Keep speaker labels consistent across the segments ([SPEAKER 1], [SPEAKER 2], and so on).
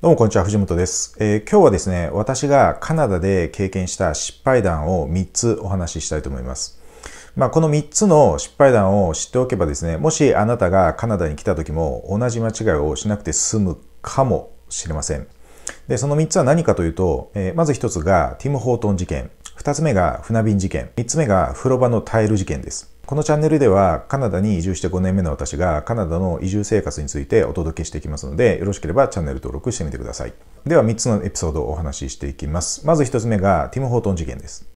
[SPEAKER 1] どうもこんにちは、藤本です、えー、今日はですね、私がカナダで経験した失敗談を3つお話ししたいと思います。まあ、この3つの失敗談を知っておけばですね、もしあなたがカナダに来た時も同じ間違いをしなくて済むかもしれません。で、その3つは何かというと、えー、まず1つがティム・ホートン事件、2つ目が船便事件、3つ目が風呂場のタイル事件です。このチャンネルではカナダに移住して5年目の私がカナダの移住生活についてお届けしていきますのでよろしければチャンネル登録してみてください。では3つのエピソードをお話ししていきます。まず1つ目がティム・ホートン事件です。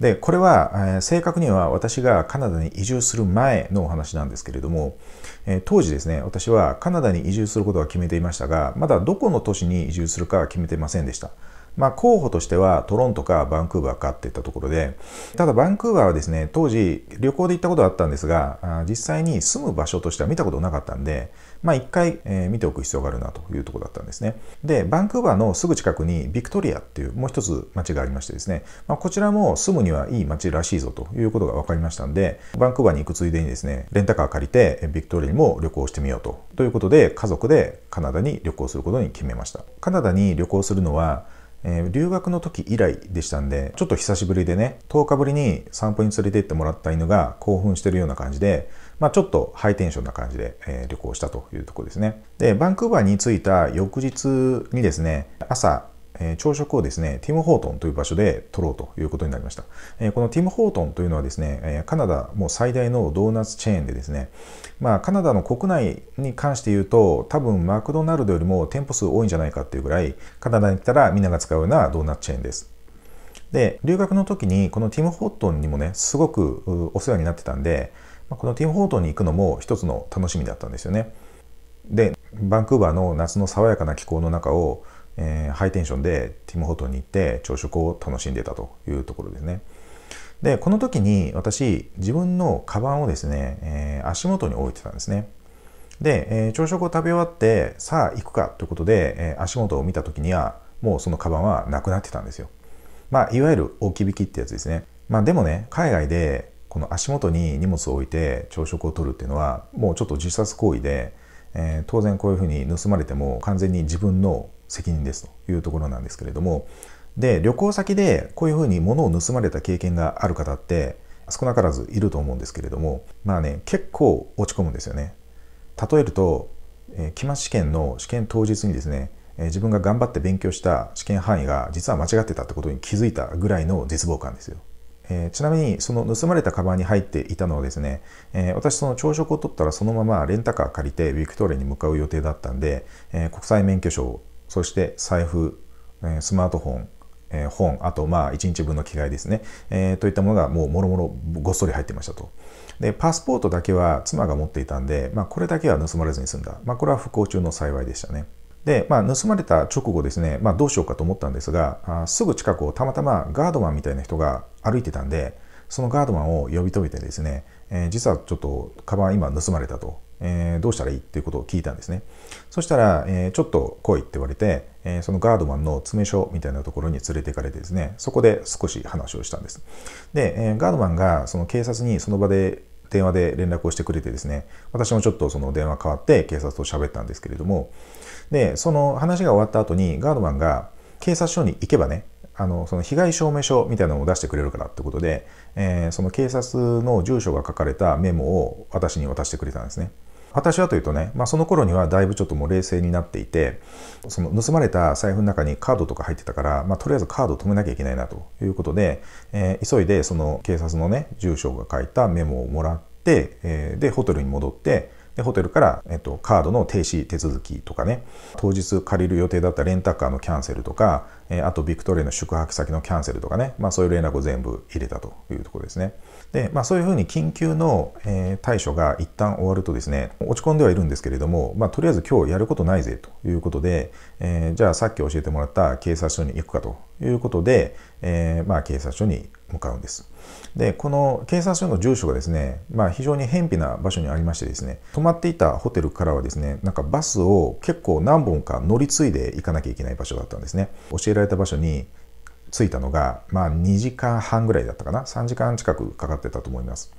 [SPEAKER 1] で、これは、え正確には私がカナダに移住する前のお話なんですけれども、え当時ですね、私はカナダに移住することは決めていましたが、まだどこの都市に移住するかは決めていませんでした。まあ、候補としてはトロントかバンクーバーかっていったところで、ただバンクーバーはですね、当時旅行で行ったことはあったんですが、実際に住む場所としては見たことなかったんで、まあ一回、え見ておく必要があるなというところだったんですね。で、バンクーバーのすぐ近くにビクトリアっていうもう一つ町がありましてですね、まあ、こちらも住むにはいい町らしいぞということが分かりましたんで、バンクーバーに行くついでにですね、レンタカー借りてビクトリアにも旅行してみようと。ということで、家族でカナダに旅行することに決めました。カナダに旅行するのは、えー、留学の時以来でしたんで、ちょっと久しぶりでね、10日ぶりに散歩に連れて行ってもらった犬が興奮してるような感じで、まあ、ちょっとハイテンションな感じで、えー、旅行したというとこですね。で、バンクーバーに着いた翌日にですね、朝え朝食をですね、ティム・ホートンという場所で取ろうということになりました。えこのティム・ホートンというのはですね、えカナダもう最大のドーナツチェーンでですね、まあ、カナダの国内に関して言うと、多分マクドナルドよりも店舗数多いんじゃないかっていうぐらい、カナダに行ったらみんなが使うようなドーナツチェーンです。で、留学の時にこのティム・ホートンにもね、すごくお世話になってたんで、このティム・ホートンに行くのも一つの楽しみだったんですよね。で、バンクーバーの夏の爽やかな気候の中を、えー、ハイテンションでティム・ホトンに行って朝食を楽しんでたというところですね。で、この時に私、自分のカバンをですね、えー、足元に置いてたんですね。で、えー、朝食を食べ終わって、さあ行くかということで、えー、足元を見た時には、もうそのカバンはなくなってたんですよ。まあ、いわゆる置き引きってやつですね。まあ、でもね、海外でこの足元に荷物を置いて朝食をとるっていうのは、もうちょっと自殺行為で、えー、当然こういうふうに盗まれても完全に自分の責任ですというところなんですけれどもで旅行先でこういうふうに物を盗まれた経験がある方って少なからずいると思うんですけれどもまあね結構落ち込むんですよね例えると、えー、期末試験の試験当日にですね、えー、自分が頑張って勉強した試験範囲が実は間違ってたってことに気づいたぐらいの絶望感ですよえー、ちなみにその盗まれたカバンに入っていたのはですね、えー、私その朝食を取ったらそのままレンタカー借りてウビクトーレに向かう予定だったんで、えー、国際免許証そして財布、えスマートフォン、え本、あとまあ1日分の着替えですね、えー、といったものがもうもろもろごっそり入ってましたと。で、パスポートだけは妻が持っていたんで、まあ、これだけは盗まれずに済んだ。まあ、これは不幸中の幸いでしたね。で、まあ、盗まれた直後ですね、まあ、どうしようかと思ったんですが、あすぐ近くをたまたまガードマンみたいな人が歩いてたんで、そのガードマンを呼び止めてですね、えー、実はちょっとカバン今盗まれたと。えー、どうしたらいいっていうことを聞いたんですね。そしたら、えー、ちょっと来いって言われて、えー、そのガードマンの詰め所みたいなところに連れて行かれてですね、そこで少し話をしたんです。で、えガードマンがその警察にその場で電話で連絡をしてくれてですね、私もちょっとその電話変わって警察と喋ったんですけれども、で、その話が終わった後にガードマンが警察署に行けばね、あのその被害証明書みたいなのを出してくれるからってことで、えその警察の住所が書かれたメモを私に渡してくれたんですね。私はというとね、まあ、その頃にはだいぶちょっともう冷静になっていて、その盗まれた財布の中にカードとか入ってたから、まあ、とりあえずカードを止めなきゃいけないなということで、えー、急いでその警察のね、住所が書いたメモをもらって、えー、で、ホテルに戻って、でホテルから、えっと、カードの停止手続きとかね、当日借りる予定だったレンタカーのキャンセルとか、えあとビクトリアの宿泊先のキャンセルとかね、まあ、そういう連絡を全部入れたというところですね。で、まあ、そういうふうに緊急の、え対処が一旦終わるとですね、落ち込んではいるんですけれども、まあ、とりあえず今日やることないぜということで、えー、じゃあさっき教えてもらった警察署に行くかということで、えー、まあ、警察署に向かうんです。でこの警察署の住所がですね、まあ、非常に偏僻な場所にありましてですね泊まっていたホテルからはですねなんかバスを結構何本か乗り継いで行かなきゃいけない場所だったんですね教えられた場所に着いたのが、まあ、2時間半ぐらいだったかな3時間近くかかってたと思います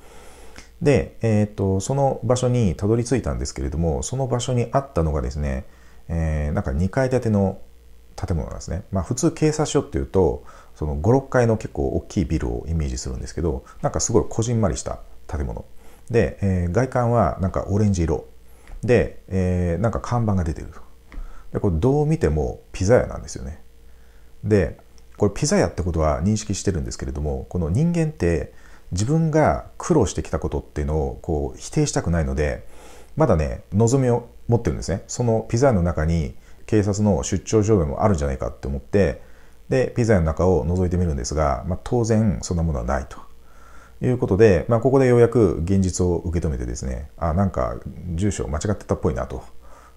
[SPEAKER 1] で、えーと、その場所にたどり着いたんですけれどもその場所にあったのがですね、えー、なんか2階建ての建物なんですね、まあ、普通警察署っていうとその56階の結構大きいビルをイメージするんですけどなんかすごいこじんまりした建物で、えー、外観はなんかオレンジ色で、えー、なんか看板が出てるとでこれどう見てもピザ屋なんですよねでこれピザ屋ってことは認識してるんですけれどもこの人間って自分が苦労してきたことっていうのをこう否定したくないのでまだね望みを持ってるんですねそのピザ屋の中に警察の出張所でもあるんじゃないかって思ってで、ピザの中を覗いてみるんですが、まあ、当然そんなものはないと。いうことで、まあ、ここでようやく現実を受け止めてですね、あ、なんか住所間違ってたっぽいなと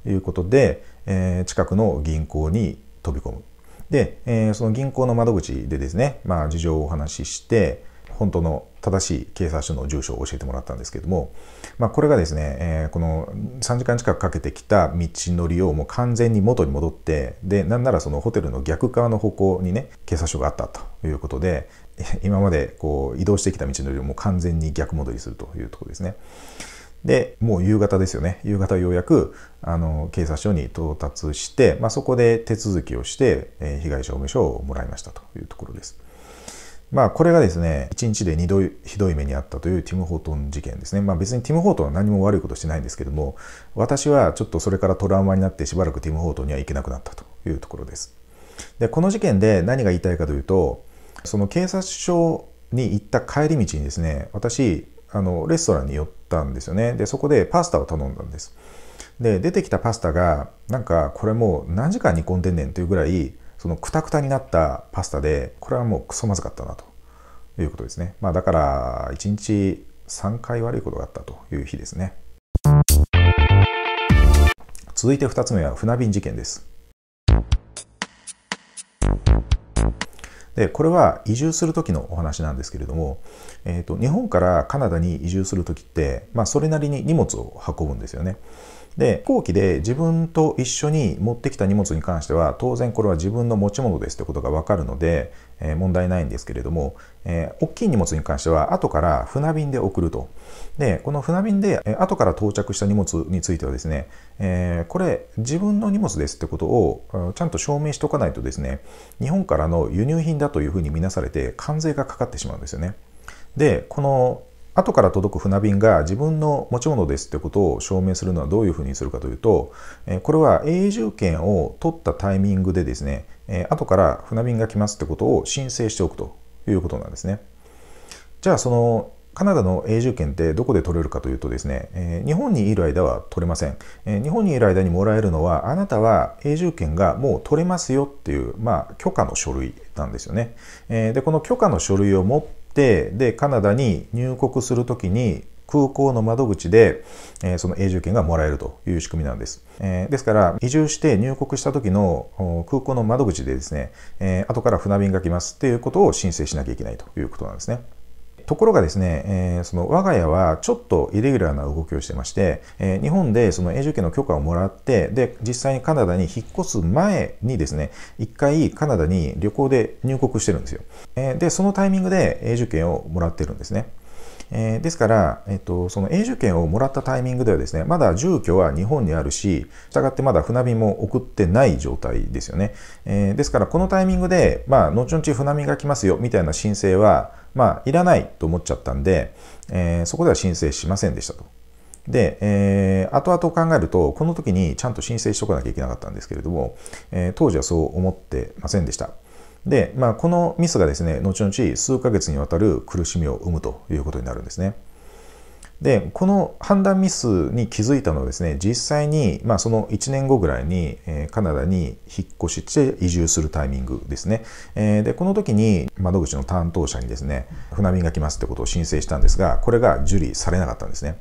[SPEAKER 1] いうことで、えー、近くの銀行に飛び込む。で、えー、その銀行の窓口でですね、まあ、事情をお話しして、本当の正しい警察署の住所を教えてもらったんですけども、まあ、これがですね、えー、この3時間近くかけてきた道のりをもう完全に元に戻ってでなんならそのホテルの逆側の方向にね警察署があったということで 今までこう移動してきた道のりをもう完全に逆戻りするというところですね。で、もう夕方ですよね。夕方ようやく、あの、警察署に到達して、まあ、そこで手続きをして、えー、被害証明書をもらいましたというところです。まあ、これがですね、1日で2度ひどい目にあったというティム・ホートン事件ですね。まあ、別にティム・ホートンは何も悪いことしてないんですけども、私はちょっとそれからトラウマになってしばらくティム・ホートンには行けなくなったというところです。で、この事件で何が言いたいかというと、その警察署に行った帰り道にですね、私、あの、レストランに寄ったんですよね。で、そこでパスタを頼んだんです。で、出てきたパスタが、なんかこれもう何時間煮込んでんねんというぐらい、そのくたくたになったパスタで、これはもうクソまずかったなということですね。まあだから、1日3回悪いことがあったという日ですね。続いて2つ目は船便事件です。でこれは移住する時のお話なんですけれども、えーと日本からカナダに移住する時って、まあ、それなりに荷物を運ぶんですよね。で、飛行機で自分と一緒に持ってきた荷物に関しては、当然これは自分の持ち物ですということがわかるので、えー、問題ないんですけれども、えー、大きい荷物に関しては、後から船便で送ると。で、この船便で、えー、後から到着した荷物についてはですね、えー、これ、自分の荷物ですってことを、ちゃんと証明しておかないとですね、日本からの輸入品だというふうに見なされて、関税がかかってしまうんですよね。で、この後から届く船便が自分の持ち物ですってことを証明するのはどういうふうにするかというと、これは永住権を取ったタイミングでですね、後から船便が来ますってことを申請しておくということなんですね。じゃあそのカナダの永住権ってどこで取れるかというとですね、え日本にいる間は取れません、え日本にいる間にもらえるのは、あなたは永住権がもう取れますよっていう、まあ、許可の書類なんですよね。えで、この許可の書類を持って、ってでカナダに入国する時に空港の窓口で、えその永住権がもらえるという仕組みなんです。えですから、移住して入国した時の空港の窓口でですね、え後から船便が来ますっていうことを申請しなきゃいけないということなんですね。ところがですね、えー、その我が家はちょっとイレギュラーな動きをしてまして、えー、日本でその永住権の許可をもらって、で、実際にカナダに引っ越す前にですね、一回カナダに旅行で入国してるんですよ。えー、で、そのタイミングで永住権をもらってるんですね。えー、ですから、えっと、その永住権をもらったタイミングではですね、まだ住居は日本にあるし、従ってまだ船便も送ってない状態ですよね。えー、ですから、このタイミングで、まあ、後々船便が来ますよ、みたいな申請は、まあ、いらないと思っちゃったんで、えー、そこでは申請しませんでしたと。で、えー、後々考えると、この時にちゃんと申請しておかなきゃいけなかったんですけれども、え当時はそう思ってませんでした。で、まあ、このミスがですね、後々数ヶ月にわたる苦しみを生むということになるんですね。で、この判断ミスに気づいたのはですね、実際に、まあ、その1年後ぐらいに、えカナダに引っ越して移住するタイミングですね。えで、この時に窓口の担当者にですね、船便が来ますってことを申請したんですが、これが受理されなかったんですね。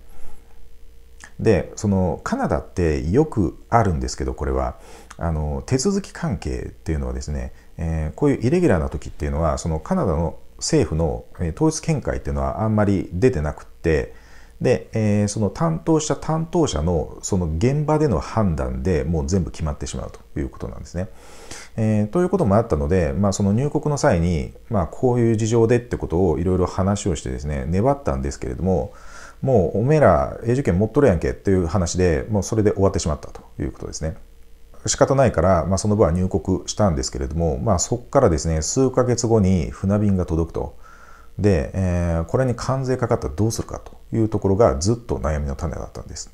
[SPEAKER 1] で、そのカナダってよくあるんですけど、これは。あの手続き関係っていうのはですね、えー、こういうイレギュラーな時っていうのはそのカナダの政府の統一見解っていうのはあんまり出てなくってで、えー、その担当者担当者のその現場での判断でもう全部決まってしまうということなんですね。えー、ということもあったので、まあ、その入国の際に、まあ、こういう事情でってことをいろいろ話をしてですね粘ったんですけれどももうおめえら永住権持っとるやんけっていう話でもうそれで終わってしまったということですね。仕方ないから、まあ、その分は入国したんですけれども、まあ、そこからですね数ヶ月後に船便が届くとで、えー、これに関税かかったらどうするかというところがずっと悩みの種だったんです、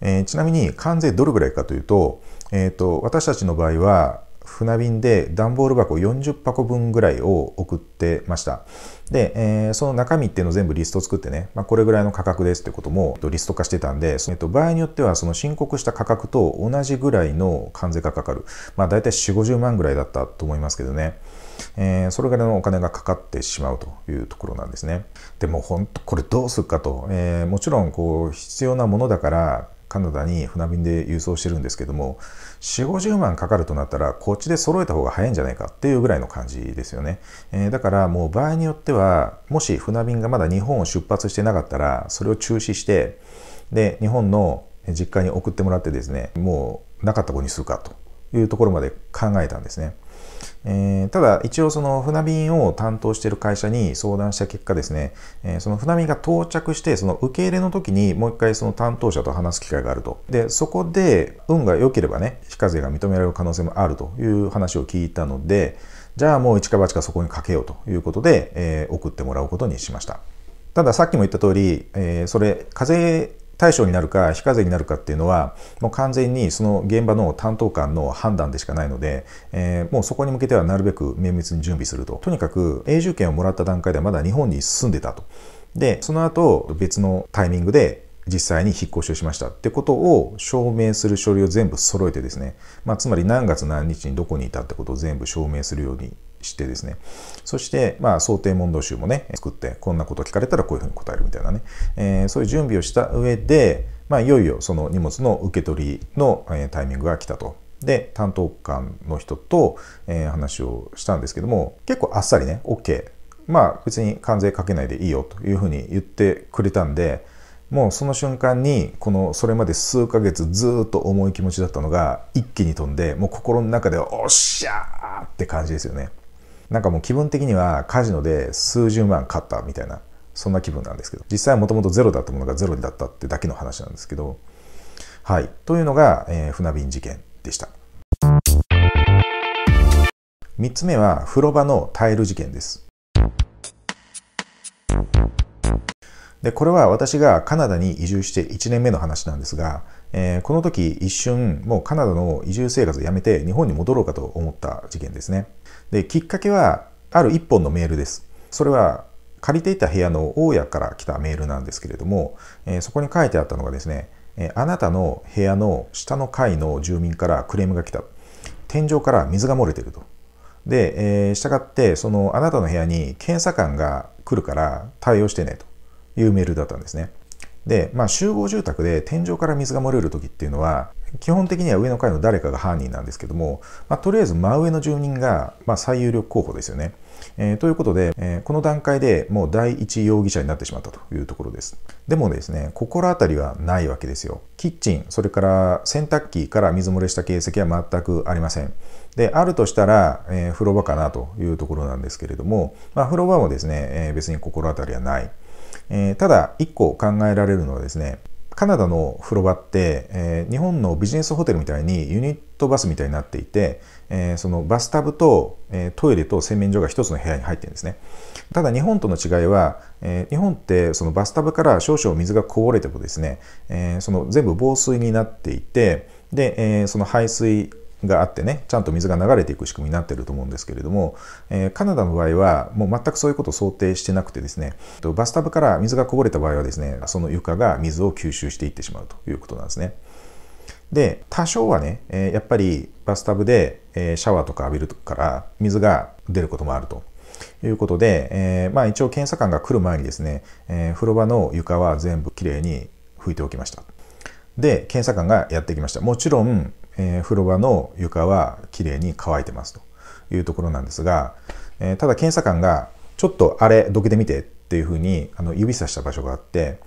[SPEAKER 1] えー、ちなみに関税どれぐらいかというと,、えーと私たちの場合は船便で段ボール箱40箱分ぐらいを送ってました。で、えー、その中身っていうのを全部リスト作ってね、まあ、これぐらいの価格ですってこともリスト化してたんで、えっと、場合によってはその申告した価格と同じぐらいの関税がかかる。まあ、大体4、50万ぐらいだったと思いますけどね。えー、それぐらいのお金がかかってしまうというところなんですね。でも本当これどうするかと、えー、もちろんこう必要なものだからカナダに船便で輸送してるんですけども4 5 0万かかるとなったらこっちで揃えた方が早いんじゃないかっていうぐらいの感じですよね、えー、だからもう場合によってはもし船便がまだ日本を出発してなかったらそれを中止してで日本の実家に送ってもらってですねもうなかった子にするかというところまで考えたんですね。えー、ただ一応その船便を担当している会社に相談した結果ですね、えー、その船便が到着してその受け入れの時にもう一回その担当者と話す機会があるとでそこで運が良ければね非課税が認められる可能性もあるという話を聞いたのでじゃあもう一か八かそこにかけようということで、えー、送ってもらうことにしました。たださっきも言った通り、えー、それ課税対象になるか非課税になるかっていうのはもう完全にその現場の担当官の判断でしかないので、えー、もうそこに向けてはなるべく綿密に準備するととにかく永住権をもらった段階ではまだ日本に住んでたとでその後別のタイミングで実際に引っ越しをしましたってことを証明する書類を全部揃えてですね、まあ、つまり何月何日にどこにいたってことを全部証明するようにしてですね、そして、まあ、想定問答集もね、作って、こんなこと聞かれたらこういうふうに答えるみたいなね、えー、そういう準備をした上で、まあ、いよいよその荷物の受け取りの、えタイミングが来たと。で、担当官の人と、えー、話をしたんですけども、結構あっさりね、OK。まあ別に関税かけないでいいよというふうに言ってくれたんで、もうその瞬間にこのそれまで数ヶ月ずっと重い気持ちだったのが一気に飛んでもう心の中でおっしゃーって感じですよね。なんかもう気分的にはカジノで数十万買ったみたいな、そんな気分なんですけど、実際はもともとゼロだったものがゼロにだったってだけの話なんですけど、はい。というのが、えー、船便事件でした。3つ目は風呂場のタイル事件です。で、これは私がカナダに移住して1年目の話なんですが、えー、この時一瞬もうカナダの移住生活をやめて日本に戻ろうかと思った事件ですね。で、きっかけはある一本のメールです。それは借りていた部屋の大家から来たメールなんですけれども、えー、そこに書いてあったのがですね、えあなたの部屋の下の階の住民からクレームが来た。天井から水が漏れてると。で、えー、従って、そのあなたの部屋に検査官が来るから対応してねと。いうメールだったんですね。で、まあ、集合住宅で天井から水が漏れる時っていうのは、基本的には上の階の誰かが犯人なんですけども、まあ、とりあえず真上の住人が、まあ、最有力候補ですよね。えー、ということで、えー、この段階でもう第一容疑者になってしまったというところです。でもですね、心当たりはないわけですよ。キッチン、それから洗濯機から水漏れした形跡は全くありません。で、あるとしたら、えー、風呂場かなというところなんですけれども、まあ、風呂場もですね、え別に心当たりはない。えー、ただ1個考えられるのはですねカナダの風呂場って、えー、日本のビジネスホテルみたいにユニットバスみたいになっていて、えー、そのバスタブと、えー、トイレと洗面所が一つの部屋に入ってるんですね。ただ日本との違いは、えー、日本ってそのバスタブから少々水がこぼれてもですね、えー、その全部防水になっていてで、えー、その排水があってねちゃんと水が流れていく仕組みになっていると思うんですけれども、えー、カナダの場合はもう全くそういうことを想定してなくてですねバスタブから水がこぼれた場合はですねその床が水を吸収していってしまうということなんですね。で多少はね、えー、やっぱりバスタブで、えー、シャワーとか浴びるから水が出ることもあるということで、えまあ、一応検査官が来る前にですね、え風呂場の床は全部きれいに拭いておきました。で検査官がやってきましたもちろんえー、風呂場の床はきれいに乾いてますというところなんですが、えー、ただ検査官がちょっとあれどけてみてっていうふうにあの指さした場所があって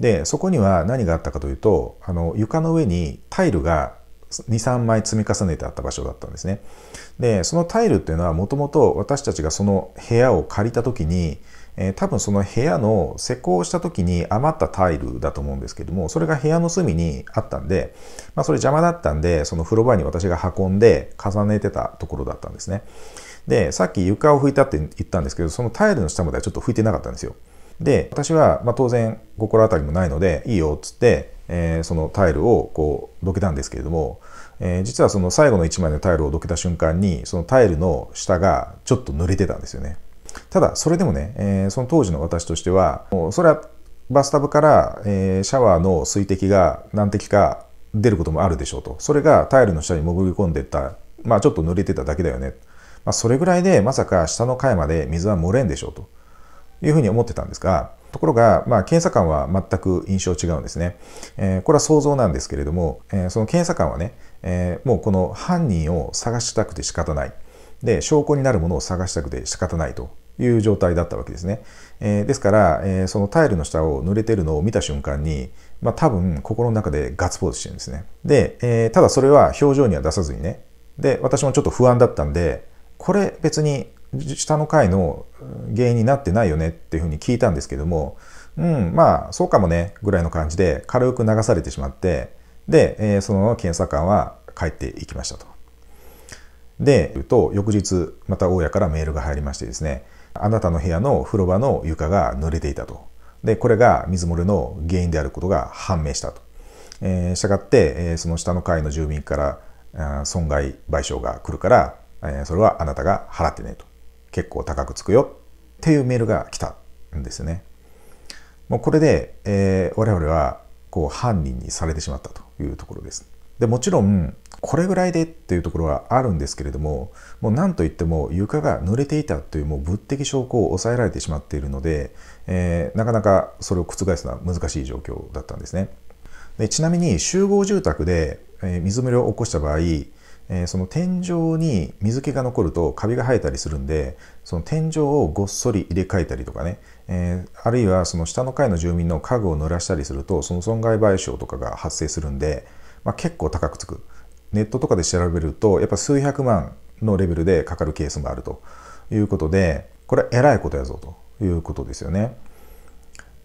[SPEAKER 1] でそこには何があったかというとあの床の上にタイルが23枚積み重ねてあった場所だったんですねでそのタイルっていうのはもともと私たちがその部屋を借りた時にえー、多分その部屋の施工した時に余ったタイルだと思うんですけども、それが部屋の隅にあったんで、まあ、それ邪魔だったんで、その風呂場に私が運んで重ねてたところだったんですね。で、さっき床を拭いたって言ったんですけど、そのタイルの下まではちょっと拭いてなかったんですよ。で、私は、ま当然心当たりもないので、いいよっつって、えー、そのタイルをこうどけたんですけれども、えー、実はその最後の1枚のタイルをどけた瞬間にそのタイルの下がちょっと濡れてたんですよね。ただ、それでもね、えー、その当時の私としては、もうそれはバスタブから、えー、シャワーの水滴が何滴か出ることもあるでしょうと。それがタイルの下に潜り込んでった、まあちょっと濡れてただけだよね。まあ、それぐらいでまさか下の階まで水は漏れんでしょうというふうに思ってたんですが、ところが、まあ、検査官は全く印象違うんですね。えー、これは想像なんですけれども、えー、その検査官はね、えー、もうこの犯人を探したくて仕方ない。で、証拠になるものを探したくて仕方ないという状態だったわけですね。えー、ですから、えー、そのタイルの下を濡れてるのを見た瞬間に、まあ、多分心の中でガッツポーズしてるんですね。で、えー、ただそれは表情には出さずにね。で、私もちょっと不安だったんで、これ別に下の階の原因になってないよねっていうふうに聞いたんですけども、うん、まあそうかもねぐらいの感じで軽く流されてしまって、で、えー、その検査官は帰っていきましたと。で、と翌日また大家からメールが入りましてですね、あなたの部屋の風呂場の床が濡れていたと。で、これが水漏れの原因であることが判明したと。えー、したがって、えー、その下の階の住民から損害賠償が来るから、えー、それはあなたが払ってねと。結構高くつくよっていうメールが来たんですね。もうこれで、えー、我々はこう犯人にされてしまったというところです。でもちろんこれぐらいでっていうところはあるんですけれどももう何といっても床が濡れていたというもう物的証拠を抑えられてしまっているので、えー、なかなかそれを覆すのは難しい状況だったんですねでちなみに集合住宅で、え水漏れを起こした場合、えー、その天井に水気が残るとカビが生えたりするんでその天井をごっそり入れ替えたりとかね、えー、あるいはその下の階の住民の家具を濡らしたりするとその損害賠償とかが発生するんでまあ、結構高くつく。ネットとかで調べると、やっぱ数百万のレベルでかかるケースもあるということで、これはえらいことやぞということですよね。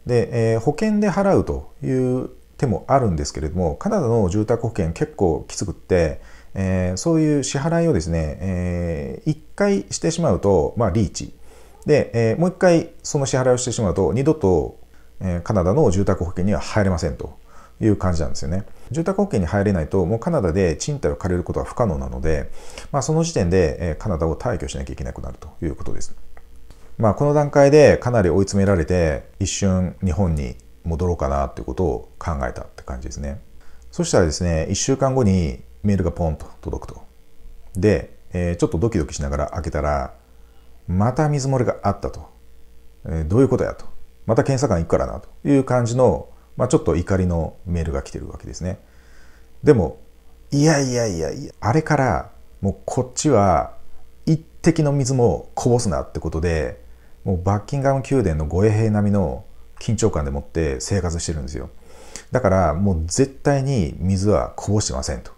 [SPEAKER 1] で、えー、保険で払うという手もあるんですけれども、カナダの住宅保険結構きつくって、えー、そういう支払いをですね、えー、1回してしまうと、まあ、リーチ。で、えー、もう1回その支払いをしてしまうと、二度と、えカナダの住宅保険には入れませんという感じなんですよね。住宅保険に入れないと、もうカナダで賃貸を借りることは不可能なので、まあ、その時点でカナダを退去しなきゃいけなくなるということです。まあ、この段階でかなり追い詰められて、一瞬日本に戻ろうかなということを考えたって感じですね。そしたらですね、1週間後にメールがポンと届くと。で、えー、ちょっとドキドキしながら開けたら、また水漏れがあったと。えー、どういうことやと。また検査官行くからなという感じのまあ、ちょっと怒りのメールが来てるわけですね。でも、いやいやいやいや、あれからもうこっちは一滴の水もこぼすなってことで、もうバッキンガム宮殿の護衛兵並みの緊張感でもって生活してるんですよ。だからもう絶対に水はこぼしてませんと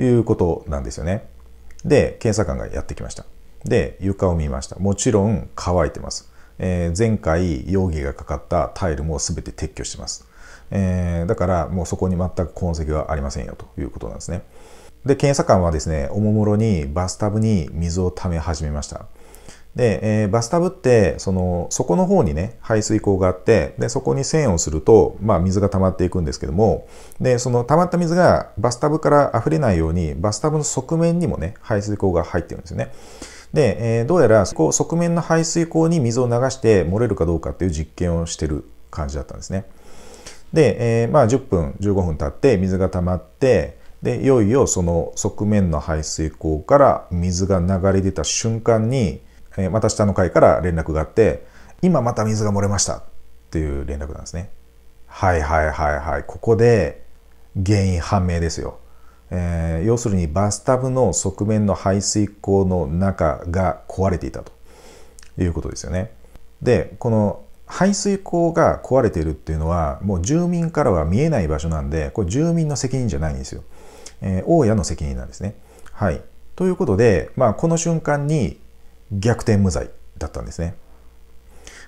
[SPEAKER 1] いうことなんですよね。で、検査官がやってきました。で、床を見ました。もちろん乾いてます。えー、前回容疑がかかったタイルも全て撤去してます。えー、だからもうそこに全く痕跡はありませんよということなんですね。で、検査官はですね、おもむろにバスタブに水を溜め始めました。で、えー、バスタブって、その、底の方にね、排水口があって、で、そこに栓をすると、まあ、水が溜まっていくんですけども、で、その溜まった水がバスタブから溢れないように、バスタブの側面にもね、排水口が入ってるんですよね。で、えー、どうやら、こう、側面の排水口に水を流して漏れるかどうかっていう実験をしてる感じだったんですね。で、えー、まあ、10分15分経って水が溜まってでいよいよその側面の排水口から水が流れ出た瞬間に、えー、また下の階から連絡があって「今また水が漏れました」っていう連絡なんですね。はいはいはいはいここで原因判明ですよ。えー、要するにバスタブの側面の排水口の中が壊れていたということですよね。でこの排水溝が壊れているっていうのはもう住民からは見えない場所なんでこれ住民の責任じゃないんですよ、えー、大家の責任なんですねはいということで、まあ、この瞬間に逆転無罪だったんですね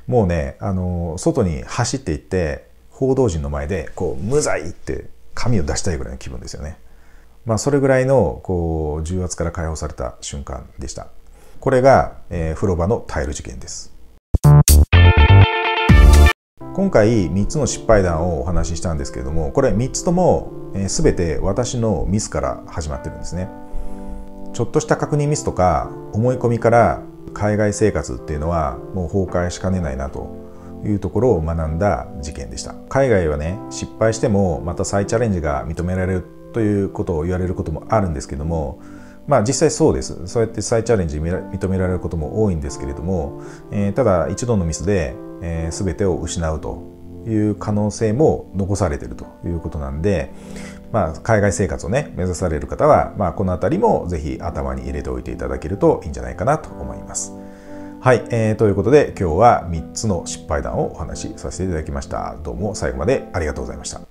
[SPEAKER 1] もうねあの外に走っていって報道陣の前でこう無罪って紙を出したいぐらいの気分ですよねまあ、それぐらいのこう重圧から解放された瞬間でしたこれが、えー、風呂場のタイル事件です今回3つの失敗談をお話ししたんですけれどもこれ3つとも全て私のミスから始まってるんですねちょっとした確認ミスとか思い込みから海外生活っていうのはもう崩壊しかねないなというところを学んだ事件でした海外はね失敗してもまた再チャレンジが認められるということを言われることもあるんですけどもまあ、実際そうです。そうやって再チャレンジ認められることも多いんですけれども、えー、ただ一度のミスで、えー、全てを失うという可能性も残されているということなんで、まあ、海外生活をね、目指される方は、まあ、この辺りもぜひ頭に入れておいていただけるといいんじゃないかなと思います。はい、えー、ということで今日は3つの失敗談をお話しさせていただきました。どうも最後までありがとうございました。